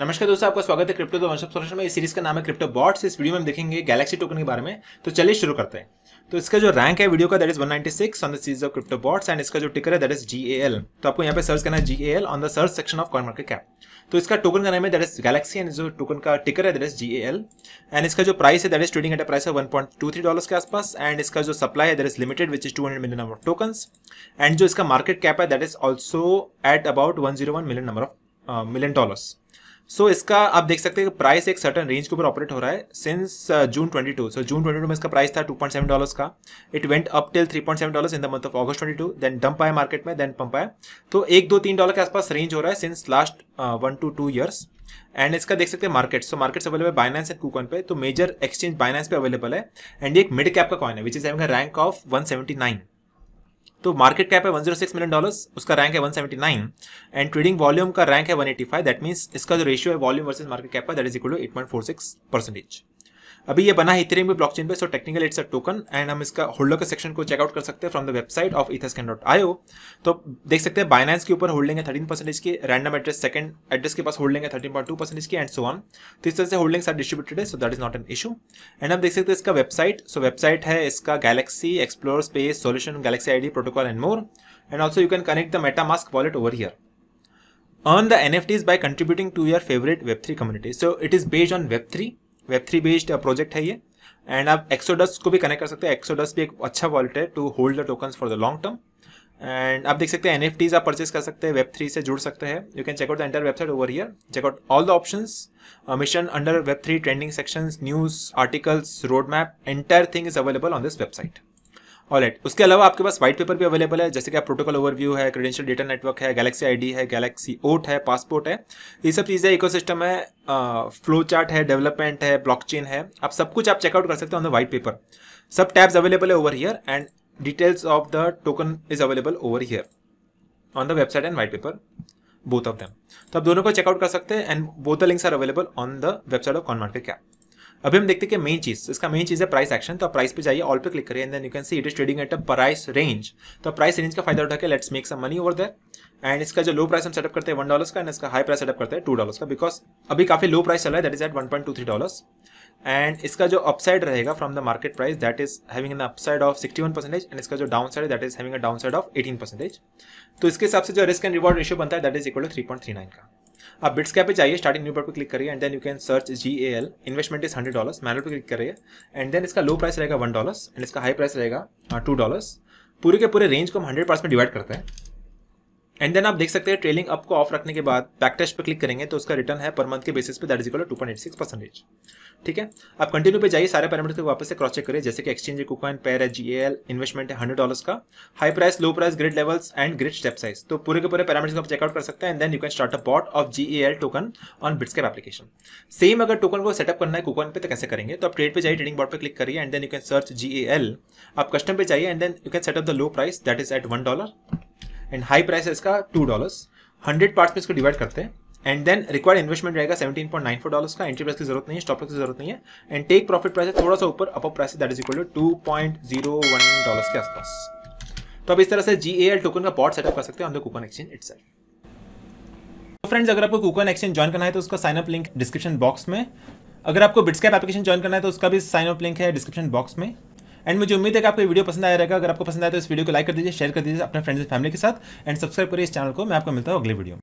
नमस्कार दोस्तों आपका स्वागत है क्रिप्टो वन सोल्यूशन में इस सीरीज का नाम है क्रिप्टो बॉट्स इस वीडियो में हम देखेंगे गैलेक्सी टोकन के बारे में तो चलिए शुरू करते हैं तो इसका जो रैंक है वीडियो का that is 196 six on the seas of crypto bots and इसका जो टिकर है दट इज जी तो आपको यहाँ पे सर्च करना है G on the search section of coin market cap तो इसका टोकन का नाम है दट इज गैलेक्सी एंड जो टोकन का टिकर है दट इज जी एंड इसका जो प्राइस है that is trading at price है वन डॉलर्स के आसपास एंड इसका जो सप्लाई है that is limited which is two million number of token and जो इसका मार्केट कैप है that is also at about one million number of million dollars so so, इसका आप देख सकते हैं प्राइस एक सर्टन रेंज के ऊपर ऑपरेट हो रहा है सिंस जून 22 सो जून 22 में इसका प्राइस था 2.7 डॉलर्स का it went up till 3.7 dollars in the month of August 22 then dump आया मार्केट में देन पंप आया तो एक दो तीन डॉलर के आसपास रेंज हो रहा है since last one two two years and इसका देख सकते हैं market so markets available Binance and KuCoin पे तो मेजर एक्सचेंज बाइनेंस पे अवेलेबल है एंड एक मिड कैप का कॉइन है which is having rank of one nine तो मार्केट कैप है 106 मिलियन डॉलर्स उसका रैंक है 179 एंड ट्रेडिंग वॉल्यूम का रैंक है 185 दैट मींस इसका जो रेशियो है वॉल्यूम वर्सेस मार्केट कैप है that is equal to 8.46 percentage अभी ये बना इथेरियम के ब्लॉकचेन पे so technical it's a token and हम इसका होल्डर के सेक्शन को चेकआउट कर सकते हैं from the website of Etherscan dot io तो देख सकते हैं बाइनेंस के ऊपर होल्डिंग है थर्टीन परसेंटेज की रैंडम एड्रेस सेकंड एड्रेस के पास होल्डिंग है थर्टीन पॉइंट टू परसेंटेज की एंड सो ऑन तो इस तरह से होल्डिंग्स आर डिस्ट्रीब्यूटेड है so that is not an issue and हम देख सकते हैं इसका वेबसाइट सो वेबसाइट है इसका Galaxy explore space solution Galaxy I D protocol and more and also you can connect the meta mask wallet over here tease by contributing to your favourite web three community so it is based on web three web three based project है ये and आप exodus को भी connect कर सकते हैं exodus भी एक अच्छा वॉलेट है to hold the tokens for the long term and आप देख सकते हैं एन आप परचेस कर सकते हैं वेब थ्री से जुड़ सकते हैं you can checkout the enter website over here checkout all the option mission under web three trending section news articles road map entire thing is available on this website alright उसके अलावा आपके पास white paper भी available है जैसे कि आप protocol overview है क्रेडेंशियल डेटा नेटवर्क है गैलेक्सी आईडी है गैलेक्सी ओट है पासपोर्ट है ये सब चीज़ें इकोसिस्टम है फ्लो चार्ट है डेवलपमेंट है ब्लॉकचेन है आप सब कुछ आप चेकआउट कर सकते हैं ऑन द व्हाइट पेपर सब टैब्स अवेलेबल है over here and details of the token is available over here on the website and white paper both of them तो आप दोनों को चेकआउट कर सकते हैं and both the links are available on the website of coin market cap अभी हम देखते हैं कि मेन चीज इसका मेन चीज है प्राइस एक्शन तो प्राइस पे जाइए ऑल पे क्लिक करिए and then you can see it is trading at a price range तो प्राइस रेंज का फायदा उठा के let's make some money over there and इसका जो लो प्राइस हम सेटअप करते हैं वन डॉलर का एंड इसका हाई प्राइस सेटअप करते हैं टू डॉलर का बिकॉज अभी काफी लो प्राइस चल रहा है that is at one point two three dollars and इसका जो अपसाइड रहेगा from the market price that is having an upside of sixty one percentage and इसका जो down side that is having a down side of eighteen percentage तो इसके हिसाब से जो रिस्क एंड रिवॉर्ड रेशियो बनता है that is equal to three three point nine का आप बिट्स कैपे चाहिए स्टार्टिंग न्यू पर क्लिक करिए and then you can search G A L investment is hundred dollars manual पर क्लिक करिए and then इसका लो प्राइस रहेगा one dollars and इसका हाई प्राइस रहेगा टू हाँ, डॉलर्स पूरे के पूरे रेंज को हम हंड्रेड परसेंट डिवाइड करते हैं एंड देन आप देख सकते हैं ट्रेलिंग अप को ऑफ रखने के बाद बैक टेस्ट पर क्लिक करेंगे तो उसका रिटर्न है पर मंथ के बेसिस पे that is equal to point six percentage ठीक है आप कंटिन्यू पे जाइए सारे पैरामीटर्स को वापस से क्रॉस चेक करें जैसे कि एक्सचेंज कुकॉइन पेयर है जी एल इन्वेस्टमेंट है हंड्रेड डॉलर्स का high price low price grade levels and grade step size तो पूरे के पूरे पैरामीटर्स को आप चेकआउट कर सकते हैं and then you can start a bot of G L token on Bitsgap application same अगर टोकन को सेटअप करना है कुकॉइन पे तो कैसे करेंगे तो आप ट्रेड पे जाइए ट्रेडिंग बॉट पर क्लिक करिए and then you can search G L आप कस्टम पे जाइए and then you can setup the low price that is at one dollar and high price है इसका टू डॉलर्स हंड्रेड पार्ट्स में इसको divide करते हैं एंड देन रिक्वायर्ड इन्वेस्टमेंट रहेगा seventeen point nine four dollars का एंट्री प्राइस की जरूरत नहीं है स्टॉप की जरूरत नहीं है एंड टेक प्रॉफिट प्राइस है थोड़ा सा ऊपर upper price that is equal to two point zero one dollars के आसपास तो अब इस तरह से जी ए एल टोकन का पॉट सेटअप कर सकते हैं on the KuCoin exchange it तो फ्रेंड्स अगर आपको कूपन एक्सचेंज ज्वाइन करना है तो उसका साइनअप लिंक डिस्क्रिप्शन बॉक्स में अगर आपको बिट्सकैप एप्लीकेशन ज्वाइन करना है तो उसका भी साइनअप लिंक है डिस्क्रिप्शन बॉक्स में एंड मुझे उम्मीद है कि आपको वीडियो पसंद आया रहेगा अगर आपको पसंद आया तो इस वीडियो को लाइक कर दीजिए शेयर कर दीजिए अपने फ्रेंड्स एंड फैमिली के साथ एंड सब्सक्राइब करिए इस चैनल को मैं आपको मिलता हूँ अगले वीडियो